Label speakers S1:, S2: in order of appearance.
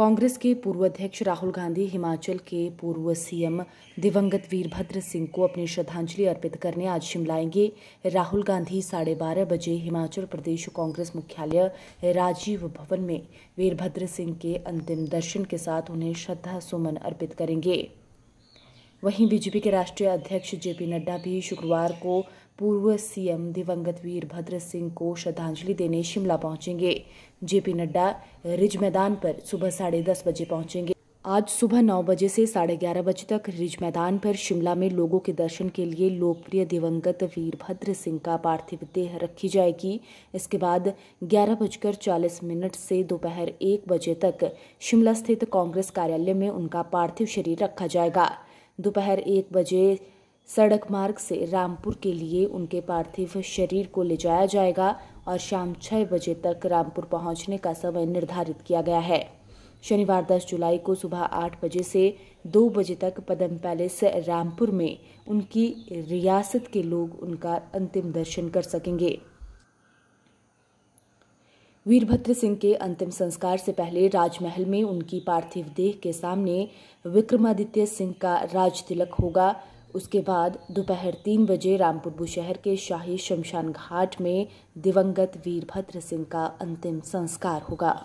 S1: कांग्रेस के पूर्व अध्यक्ष राहुल गांधी हिमाचल के पूर्व सीएम दिवंगत वीरभद्र सिंह को अपनी श्रद्धांजलि अर्पित करने आज शिमला आएंगे राहुल गांधी साढ़े बारह बजे हिमाचल प्रदेश कांग्रेस मुख्यालय राजीव भवन में वीरभद्र सिंह के अंतिम दर्शन के साथ उन्हें श्रद्धा सुमन अर्पित करेंगे वहीं बीजेपी के राष्ट्रीय अध्यक्ष जे पी नड्डा भी शुक्रवार को पूर्व सीएम दिवंगत वीरभद्र सिंह को श्रद्धांजलि देने शिमला पहुंचेंगे जेपी नड्डा रिज मैदान पर सुबह साढ़े दस बजे पहुंचेंगे आज सुबह नौ बजे से साढ़े ग्यारह बजे तक रिज मैदान पर शिमला में लोगों के दर्शन के लिए लोकप्रिय दिवंगत वीरभद्र सिंह का पार्थिव देह रखी जाएगी इसके बाद ग्यारह बजकर चालीस मिनट से दोपहर एक बजे तक शिमला स्थित कांग्रेस कार्यालय में उनका पार्थिव शरीर रखा जाएगा दोपहर एक बजे सड़क मार्ग से रामपुर के लिए उनके पार्थिव शरीर को ले जाया जाएगा और शाम छः बजे तक रामपुर पहुंचने का समय निर्धारित किया गया है शनिवार 10 जुलाई को सुबह आठ बजे से दो बजे तक पदम पैलेस रामपुर में उनकी रियासत के लोग उनका अंतिम दर्शन कर सकेंगे वीरभद्र सिंह के अंतिम संस्कार से पहले राजमहल में उनकी पार्थिव देह के सामने विक्रमादित्य सिंह का राज तिलक होगा उसके बाद दोपहर तीन बजे रामपुर शहर के शाही शमशान घाट में दिवंगत वीरभद्र सिंह का अंतिम संस्कार होगा